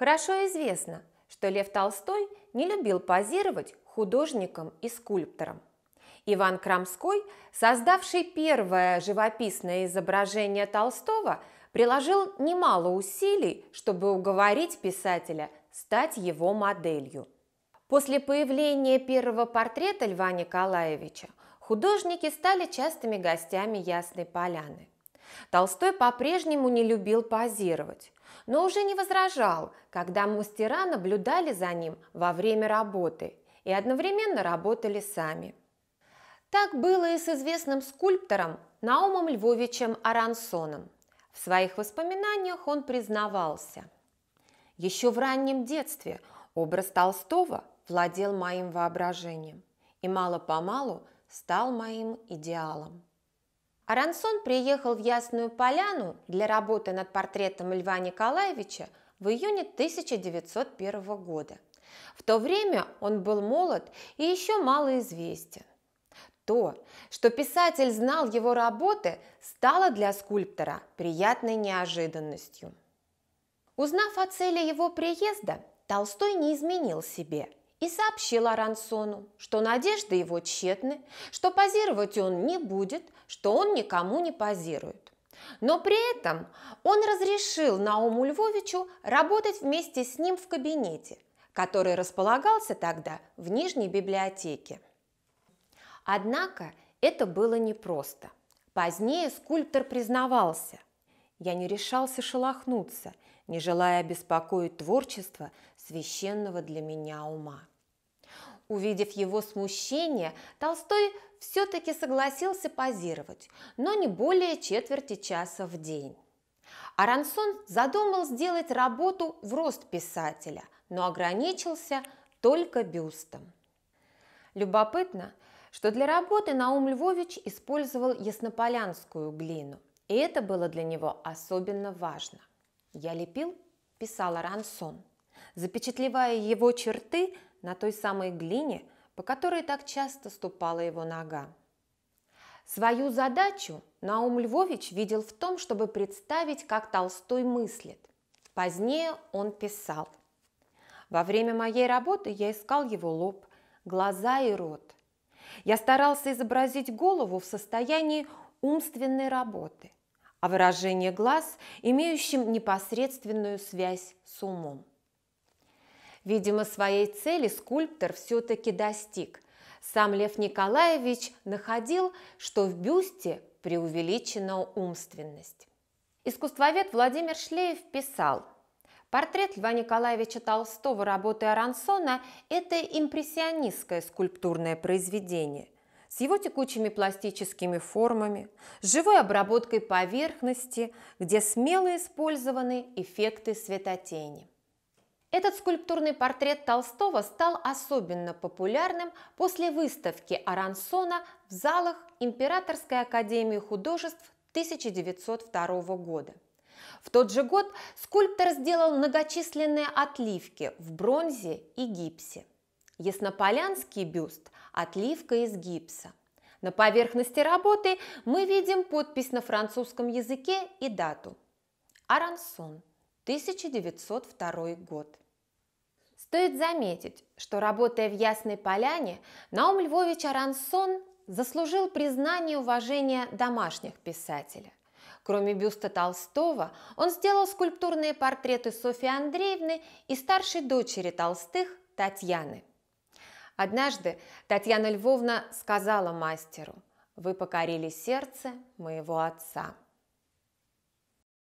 Хорошо известно, что Лев Толстой не любил позировать художникам и скульпторам. Иван Крамской, создавший первое живописное изображение Толстого, приложил немало усилий, чтобы уговорить писателя стать его моделью. После появления первого портрета Льва Николаевича художники стали частыми гостями Ясной Поляны – Толстой по-прежнему не любил позировать, но уже не возражал, когда мастера наблюдали за ним во время работы и одновременно работали сами. Так было и с известным скульптором Наумом Львовичем Арансоном. В своих воспоминаниях он признавался. Еще в раннем детстве образ Толстого владел моим воображением и мало-помалу стал моим идеалом. Арансон приехал в Ясную Поляну для работы над портретом Льва Николаевича в июне 1901 года. В то время он был молод и еще малоизвестен. То, что писатель знал его работы, стало для скульптора приятной неожиданностью. Узнав о цели его приезда, Толстой не изменил себе – и сообщила Рансону, что надежды его тщетны, что позировать он не будет, что он никому не позирует. Но при этом он разрешил Науму Львовичу работать вместе с ним в кабинете, который располагался тогда в Нижней библиотеке. Однако это было непросто. Позднее скульптор признавался. «Я не решался шелохнуться, не желая беспокоить творчество священного для меня ума. Увидев его смущение, Толстой все-таки согласился позировать, но не более четверти часа в день. Арансон задумал сделать работу в рост писателя, но ограничился только бюстом. Любопытно, что для работы Наум Львович использовал яснополянскую глину, и это было для него особенно важно. Я лепил, писал рансон, запечатлевая его черты на той самой глине, по которой так часто ступала его нога. Свою задачу Наум Львович видел в том, чтобы представить, как Толстой мыслит. Позднее он писал. Во время моей работы я искал его лоб, глаза и рот. Я старался изобразить голову в состоянии умственной работы – а выражение глаз, имеющим непосредственную связь с умом. Видимо, своей цели скульптор все-таки достиг. Сам Лев Николаевич находил, что в бюсте преувеличена умственность. Искусствовед Владимир Шлеев писал, Портрет Льва Николаевича Толстого работы Арансона — это импрессионистское скульптурное произведение – с его текучими пластическими формами, с живой обработкой поверхности, где смело использованы эффекты светотени. Этот скульптурный портрет Толстого стал особенно популярным после выставки Арансона в залах Императорской академии художеств 1902 года. В тот же год скульптор сделал многочисленные отливки в бронзе и гипсе. Яснополянский бюст – отливка из гипса. На поверхности работы мы видим подпись на французском языке и дату. Арансон, 1902 год. Стоит заметить, что работая в Ясной Поляне, Наум Львович Арансон заслужил признание и уважение домашних писателей. Кроме бюста Толстого, он сделал скульптурные портреты Софьи Андреевны и старшей дочери Толстых Татьяны. Однажды Татьяна Львовна сказала мастеру, «Вы покорили сердце моего отца».